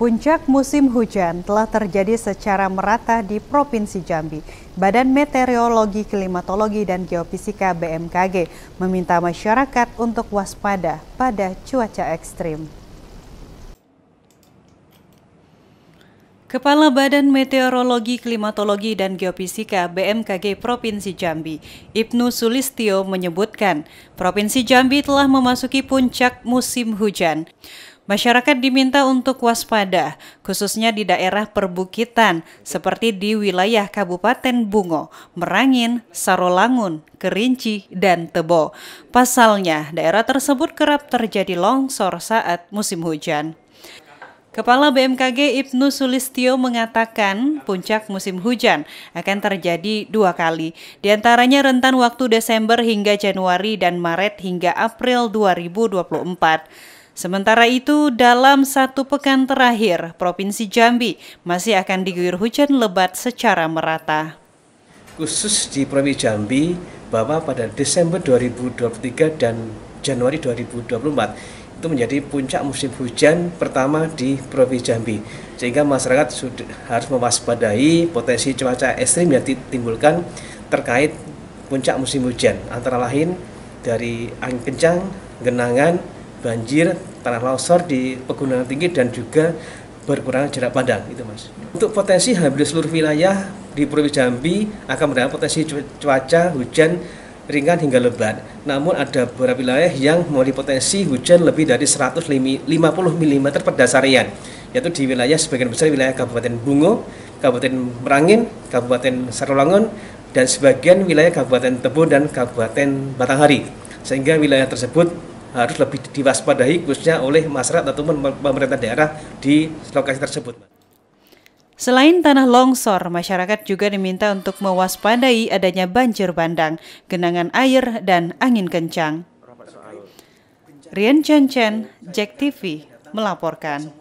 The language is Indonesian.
Puncak musim hujan telah terjadi secara merata di Provinsi Jambi. Badan Meteorologi, Klimatologi, dan Geofisika BMKG meminta masyarakat untuk waspada pada cuaca ekstrim. Kepala Badan Meteorologi, Klimatologi, dan Geofisika BMKG Provinsi Jambi, Ibnu Sulistio menyebutkan, Provinsi Jambi telah memasuki puncak musim hujan. Masyarakat diminta untuk waspada, khususnya di daerah perbukitan seperti di wilayah Kabupaten Bungo, Merangin, Sarolangun, Kerinci, dan Tebo. Pasalnya, daerah tersebut kerap terjadi longsor saat musim hujan. Kepala BMKG Ibnu Sulistyo mengatakan puncak musim hujan akan terjadi dua kali, diantaranya rentan waktu Desember hingga Januari dan Maret hingga April 2024. Sementara itu, dalam satu pekan terakhir, Provinsi Jambi masih akan diguyur hujan lebat secara merata. Khusus di Provinsi Jambi, bahwa pada Desember 2023 dan Januari 2024 itu menjadi puncak musim hujan pertama di Provinsi Jambi. Sehingga masyarakat sudah harus mewaspadai potensi cuaca ekstrim yang ditimbulkan terkait puncak musim hujan. Antara lain dari angin kencang, genangan, banjir, tanah longsor di pegunungan tinggi dan juga berkurang jarak pandang itu mas. Untuk potensi hampir seluruh wilayah di Provinsi Jambi akan mendapat potensi cuaca hujan ringan hingga lebat. Namun ada beberapa wilayah yang memiliki potensi hujan lebih dari 150 mm per dasarian, yaitu di wilayah sebagian besar wilayah Kabupaten Bungo, Kabupaten Merangin, Kabupaten Sarolangun, dan sebagian wilayah Kabupaten Tebo dan Kabupaten Batanghari. Sehingga wilayah tersebut harus lebih diwaspadai khususnya oleh masyarakat ataupun pemerintah daerah di lokasi tersebut. Selain tanah longsor, masyarakat juga diminta untuk mewaspadai adanya banjir bandang, genangan air, dan angin kencang. Rian Chen Chen, Jack TV, melaporkan.